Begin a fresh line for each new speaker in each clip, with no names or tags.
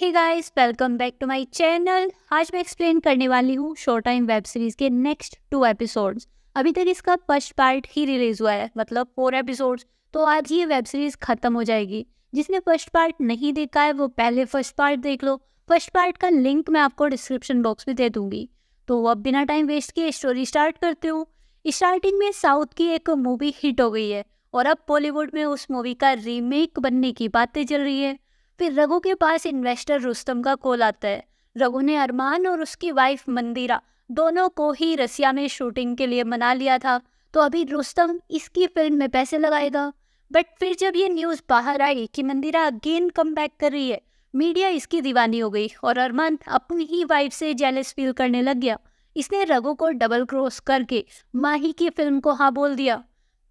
hey guys welcome back to my channel आज मैं explain करने वाली हूँ शॉर्ट टाइम वेब सीरीज के नेक्स्ट टू एपिसोड्स अभी तक इसका फर्स्ट पार्ट ही रिलीज हुआ है मतलब फोर एपिसोड्स तो आज ये वेब सीरीज खत्म हो जाएगी जिसने फर्स्ट पार्ट नहीं देखा है वो पहले फर्स्ट पार्ट देख लो फर्स्ट पार्ट का लिंक मैं आपको डिस्क्रिप्शन बॉक्स में दे दूंगी तो अब बिना टाइम वेस्ट किए स्टोरी स्टार्ट करती हूँ स्टार्टिंग में साउथ की एक मूवी हिट हो गई है और अब बॉलीवुड में उस मूवी का रीमेक बनने की बातें चल रही है फिर रघु के पास इन्वेस्टर रुस्तम का कॉल आता है रघु ने अरमान और उसकी वाइफ मंदिरा दोनों को ही रसिया में शूटिंग के लिए मना लिया था तो अभी रुस्तम इसकी फिल्म में पैसे लगाएगा बट फिर जब ये न्यूज़ बाहर आई कि मंदिरा अगेन कम बैक कर रही है मीडिया इसकी दीवानी हो गई और अरमान अपनी ही वाइफ से जेलस फील करने लग गया इसने रघु को डबल क्रॉस करके माही की फिल्म को हाँ बोल दिया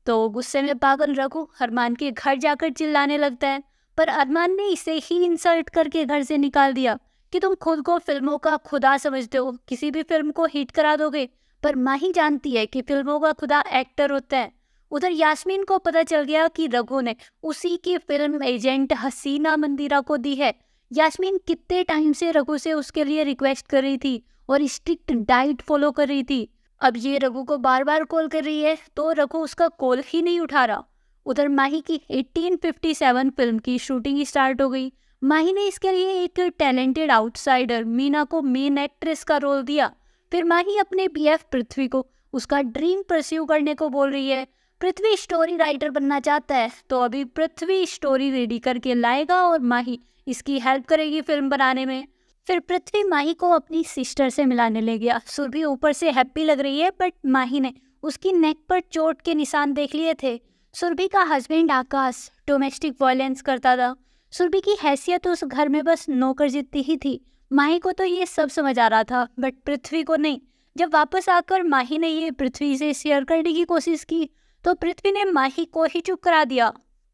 तो गुस्से में पागल रघु अरमान के घर जाकर चिल्लाने लगता है पर अरमान ने इसे ही इंसल्ट करके घर से निकाल दिया कि तुम खुद को फिल्मों का खुदा समझते हो किसी भी फिल्म को हिट करा दोगे पर माही जानती है कि फिल्मों का खुदा एक्टर होता है उधर यास्मीन को पता चल गया कि रघु ने उसी की फिल्म एजेंट हसीना मंदिरा को दी है यास्मीन कितने टाइम से रघु से उसके लिए रिक्वेस्ट कर रही थी और स्ट्रिक्ट डाइट फॉलो कर रही थी अब ये रघु को बार बार कॉल कर रही है तो रघु उसका कॉल ही नहीं उठा रहा उधर माही की 1857 फिल्म की शूटिंग स्टार्ट हो गई माही ने इसके लिए एक टैलेंटेड आउटसाइडर मीना को मेन एक्ट्रेस का रोल दिया फिर माही अपने बी पृथ्वी को उसका ड्रीम परस्यू करने को बोल रही है पृथ्वी स्टोरी राइटर बनना चाहता है तो अभी पृथ्वी स्टोरी रेडी करके लाएगा और माही इसकी हेल्प करेगी फिल्म बनाने में फिर पृथ्वी माही को अपनी सिस्टर से मिलाने ले गया सुरभि ऊपर से हैप्पी लग रही है बट माही ने उसकी नेक पर चोट के निशान देख लिए थे सुरभि का हस्बैंड आकाश डोमेस्टिक वायलेंस करता था सुरभि की हैसियत तो उस घर में बस नौकर जितनी ही थी माही को तो ये सब समझ आ रहा था बट पृथ्वी को नहीं जब वापस आकर माही ने ये पृथ्वी से शेयर करने की कोशिश की तो पृथ्वी ने माही को ही चुप करा दिया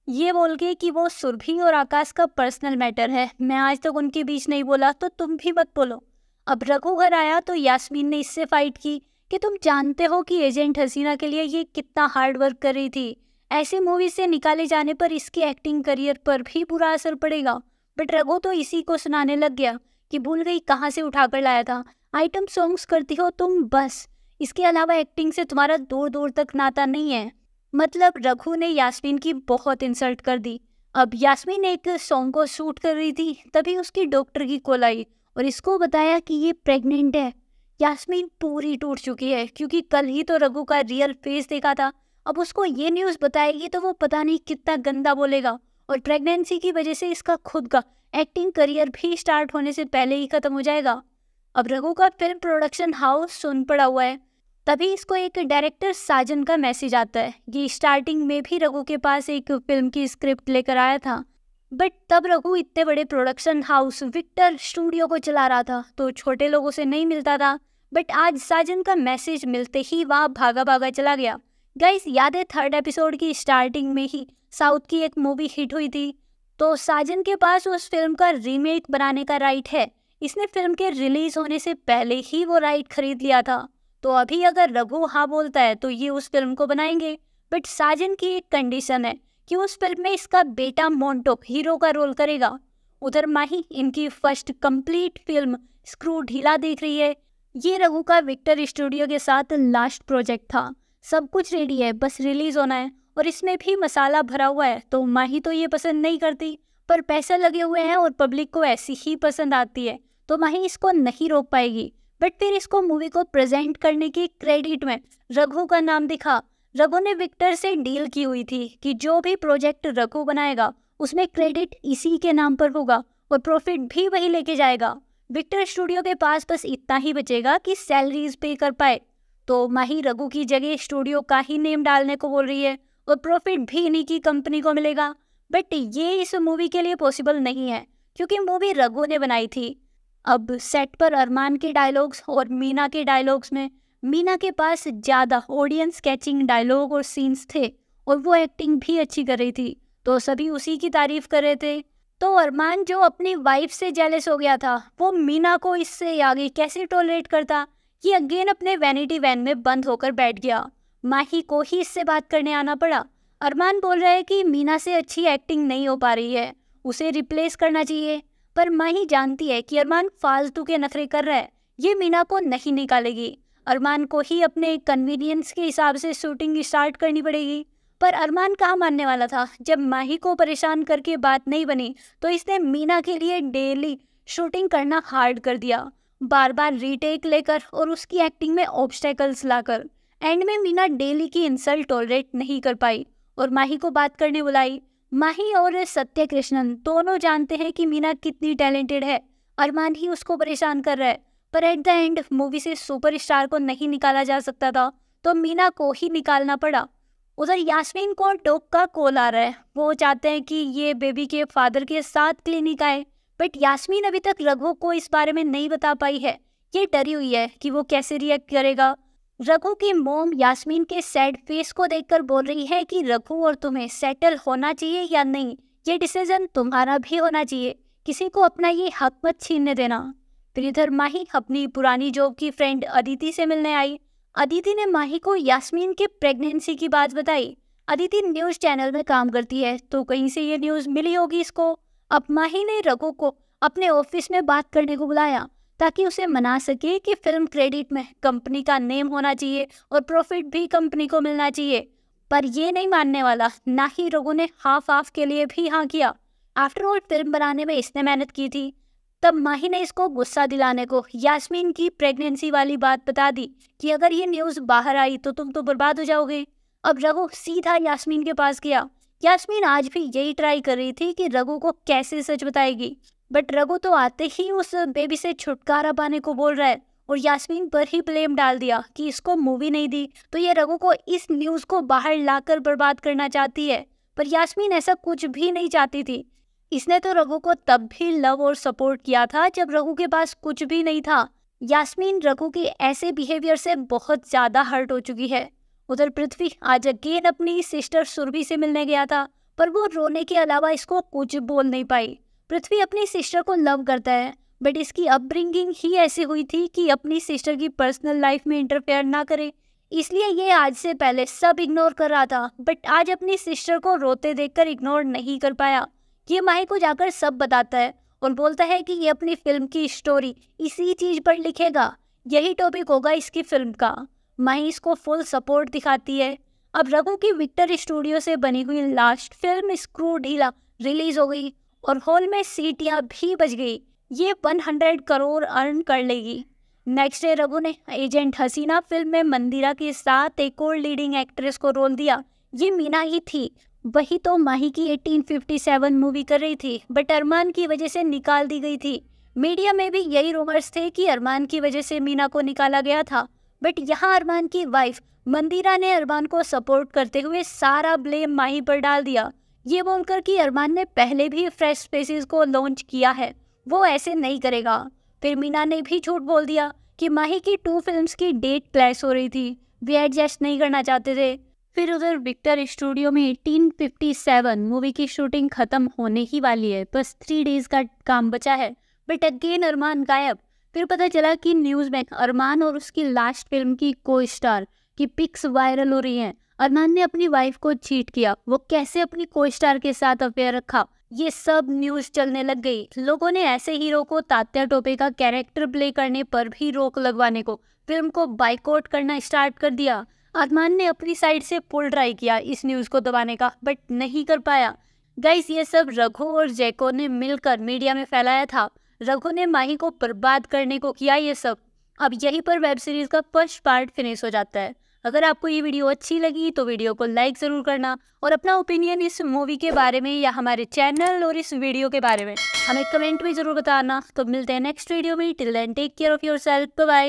ये बोल के कि वो सुरभि और आकाश का पर्सनल मैटर है मैं आज तक तो उनके बीच नहीं बोला तो तुम भी मत बोलो अब रघु घर आया तो यास्मीन ने इससे फाइट की कि तुम जानते हो कि एजेंट हसीना के लिए ये कितना हार्ड वर्क कर रही थी ऐसे मूवी से निकाले जाने पर इसकी एक्टिंग करियर पर भी बुरा असर पड़ेगा बट रघु तो इसी को सुनाने लग गया कि भूल गई कहाँ से उठाकर लाया था आइटम सॉन्ग्स करती हो तुम बस इसके अलावा एक्टिंग से तुम्हारा दूर दूर तक नाता नहीं है मतलब रघु ने यास्मीन की बहुत इंसल्ट कर दी अब यास्मीन एक सॉन्ग को शूट कर रही थी तभी उसकी डॉक्टर की कॉल आई और इसको बताया कि ये प्रेग्नेंट है यास्मीन पूरी टूट चुकी है क्योंकि कल ही तो रघु का रियल फेस देखा था अब उसको ये न्यूज़ बताएगी तो वो पता नहीं कितना गंदा बोलेगा और प्रेगनेंसी की वजह से इसका खुद का एक्टिंग करियर भी स्टार्ट होने से पहले ही ख़त्म हो जाएगा अब रघु का फिल्म प्रोडक्शन हाउस सुन पड़ा हुआ है तभी इसको एक डायरेक्टर साजन का मैसेज आता है ये स्टार्टिंग में भी रघु के पास एक फिल्म की स्क्रिप्ट लेकर आया था बट तब रघु इतने बड़े प्रोडक्शन हाउस विक्टर स्टूडियो को चला रहा था तो छोटे लोगों से नहीं मिलता था बट आज साजन का मैसेज मिलते ही वह भागा भागा चला गया गाइस याद है थर्ड एपिसोड की स्टार्टिंग में ही साउथ की एक मूवी हिट हुई थी तो साजन के पास उस फिल्म का रीमेक बनाने का राइट है इसने फिल्म के रिलीज होने से पहले ही वो राइट खरीद लिया था तो अभी अगर रघु हाँ बोलता है तो ये उस फिल्म को बनाएंगे बट साजन की एक कंडीशन है कि उस फिल्म में इसका बेटा मोन्टो हीरो का रोल करेगा उधर माही इनकी फर्स्ट कंप्लीट फिल्म स्क्रू ढीला देख रही है ये रघु का विक्टर स्टूडियो के साथ लास्ट प्रोजेक्ट था सब कुछ रेडी है बस रिलीज होना है और इसमें भी मसाला भरा हुआ है तो माही तो ये पसंद नहीं करती पर पैसे लगे हुए हैं और पब्लिक को ऐसी ही पसंद आती है तो माही इसको नहीं रोक पाएगी बट फिर इसको मूवी को प्रेजेंट करने की क्रेडिट में रघु का नाम दिखा रघु ने विक्टर से डील की हुई थी कि जो भी प्रोजेक्ट रघु बनाएगा उसमें क्रेडिट इसी के नाम पर होगा और प्रॉफिट भी वही लेके जाएगा विक्टर स्टूडियो के पास बस इतना ही बचेगा कि सैलरीज पे कर पाए तो माही रघु की जगह स्टूडियो का ही नेम डालने को बोल रही है और प्रॉफिट भी इन्हीं की कंपनी को मिलेगा बट ये इस मूवी के लिए पॉसिबल नहीं है क्योंकि मूवी रघु ने बनाई थी अब सेट पर अरमान के डायलॉग्स और मीना के डायलॉग्स में मीना के पास ज़्यादा ऑडियंस कैचिंग डायलॉग और सीन्स थे और वो एक्टिंग भी अच्छी कर रही थी तो सभी उसी की तारीफ कर रहे थे तो अरमान जो अपनी वाइफ से जेलस हो गया था वो मीना को इससे आगे कैसे टॉलरेट करता ये अगेन अपने वैनिटी वैन में बंद होकर बैठ गया माही को ही इससे बात करने आना पड़ा अरमान बोल रहा है कि मीना से अच्छी एक्टिंग नहीं हो पा रही है उसे रिप्लेस करना चाहिए पर माही जानती है कि अरमान फालतू के नखरे कर रहा है ये मीना को नहीं निकालेगी अरमान को ही अपने कन्वीनियंस के हिसाब से शूटिंग स्टार्ट करनी पड़ेगी पर अरमान कहाँ मानने वाला था जब माही को परेशान करके बात नहीं बनी तो इसने मीना के लिए डेली शूटिंग करना हार्ड कर दिया बार बार रीटेक लेकर और उसकी एक्टिंग में ऑब्स्टेकल्स लाकर एंड में मीना डेली की इंसल्ट टॉलरेट नहीं कर पाई और माही को बात करने बुलाई माही और सत्य कृष्णन दोनों जानते हैं कि मीना कितनी टैलेंटेड है अरमान ही उसको परेशान कर रहा है पर एट द एंड मूवी से सुपरस्टार को नहीं निकाला जा सकता था तो मीना को ही निकालना पड़ा उधर यास्मीन को डॉग का कॉल आ रहा है वो चाहते हैं कि ये बेबी के फादर के साथ क्लिनिक आए बट यास्मीन अभी तक रघु को इस बारे में नहीं बता पाई है ये डरी हुई है कि वो कैसे रिएक्ट करेगा रघु की मोम यास्मीन के सैड फेस को देखकर बोल रही है कि रघु और तुम्हें सेटल होना चाहिए या नहीं ये डिसीजन तुम्हारा भी होना चाहिए किसी को अपना ये हक मत छीनने देना फिर इधर माही अपनी पुरानी जॉब की फ्रेंड अदिति से मिलने आई अदिति ने माही को यास्मीन के प्रेगनेंसी की बात बताई अदिति न्यूज़ चैनल में काम करती है तो कहीं से ये न्यूज़ मिली होगी इसको अब माही ने रघु को अपने ऑफिस में बात करने को बुलाया ताकि उसे मना सके कि फिल्म क्रेडिट में कंपनी का नेम होना चाहिए और प्रॉफिट भी कंपनी को मिलना चाहिए पर यह नहीं मानने वाला ना ही रघु ने हाफ हाफ के लिए भी हाँ किया आफ्टर ऑल फिल्म बनाने में इसने मेहनत की थी तब माही ने इसको गुस्सा दिलाने को यास्मीन की प्रेगनेंसी वाली बात बता दी कि अगर ये न्यूज़ बाहर आई तो तुम तो बर्बाद हो जाओगे अब रघु सीधा यास्मीन के पास गया यास्मीन आज भी यही ट्राई कर रही थी कि रघु को कैसे सच बताएगी बट रघु तो आते ही उस बेबी से छुटकारा पाने को बोल रहा है और यास्मीन पर ही ब्लेम डाल दिया कि इसको मूवी नहीं दी तो ये रघु को इस न्यूज़ को बाहर लाकर बर्बाद करना चाहती है पर यास्मीन ऐसा कुछ भी नहीं चाहती थी इसने तो रघु को तब भी लव और सपोर्ट किया था जब रघु के पास कुछ भी नहीं था यास्मीन रघु के ऐसे बिहेवियर से बहुत ज़्यादा हर्ट हो चुकी है उधर पृथ्वी आज अगेन अपनी सिस्टर सुरभि से मिलने गया था पर वो रोने के अलावा इसको कुछ बोल नहीं पाई पृथ्वी अपनी सिस्टर को लव करता है बट इसकी अपब्रिंगिंग ही ऐसी हुई थी कि अपनी सिस्टर की पर्सनल लाइफ में इंटरफेयर ना करे इसलिए ये आज से पहले सब इग्नोर कर रहा था बट आज अपनी सिस्टर को रोते देखकर इग्नोर नहीं कर पाया ये माही को जाकर सब बताता है और बोलता है कि ये अपनी फिल्म की स्टोरी इसी चीज़ पर लिखेगा यही टॉपिक होगा इसकी फिल्म का महेश को फुल सपोर्ट दिखाती है अब रघु की विक्टर स्टूडियो से बनी हुई last film screw Dheela release हो गई और हॉल में सीटियाँ भी बज गई ये 100 करोड़ अर्न कर लेगी नेक्स्ट डे रघु ने एजेंट हसीना फिल्म में मंदिरा के साथ एक और लीडिंग एक्ट्रेस को रोल दिया ये मीना ही थी वही तो माही की 1857 मूवी कर रही थी बट अरमान की वजह से निकाल दी गई थी मीडिया में भी यही रूमर्स थे कि अरमान की वजह से मीना को निकाला गया था बट यहाँ अरमान की वाइफ मंदिरा ने अरमान को सपोर्ट करते हुए सारा ब्लेम माही पर डाल दिया ये बोलकर कि अरमान ने पहले भी फ्रेश स्पेसिस को लॉन्च किया है वो ऐसे नहीं करेगा फिर मीना ने भी झूठ बोल दिया कि माही की टू फिल्म्स की डेट क्लैश हो रही थी वे एडजस्ट नहीं करना चाहते थे फिर उधर विक्टर स्टूडियो में 1857 मूवी की शूटिंग खत्म होने ही वाली है बस थ्री डेज का काम बचा है बट अगेन अरमान गायब फिर पता चला कि न्यूज़ में अरमान और उसकी लास्ट फिल्म की को स्टार की पिक्स वायरल हो रही हैं अरमान ने अपनी वाइफ को चीट किया वो कैसे अपनी को स्टार के साथ अफेयर रखा ये सब न्यूज चलने लग गई लोगों ने ऐसे हीरो को तात्या टोपे का कैरेक्टर प्ले करने पर भी रोक लगवाने को फिल्म को बाइकआउट करना स्टार्ट कर दिया अरमान ने अपनी साइड से पुल ट्राई किया इस न्यूज को दबाने का बट नहीं कर पाया गाइस ये सब रघु और जैको ने मिलकर मीडिया में फैलाया था रघु ने माही को बर्बाद करने को किया ये सब अब यहीं पर वेब सीरीज़ का फर्स्ट पार्ट फिनिश हो जाता है अगर आपको ये वीडियो अच्छी लगी तो वीडियो को लाइक ज़रूर करना और अपना ओपिनियन इस मूवी के बारे में या हमारे चैनल और इस वीडियो के बारे में हमें कमेंट भी ज़रूर बताना तो मिलते हैं नेक्स्ट वीडियो में till then take care of yourself bye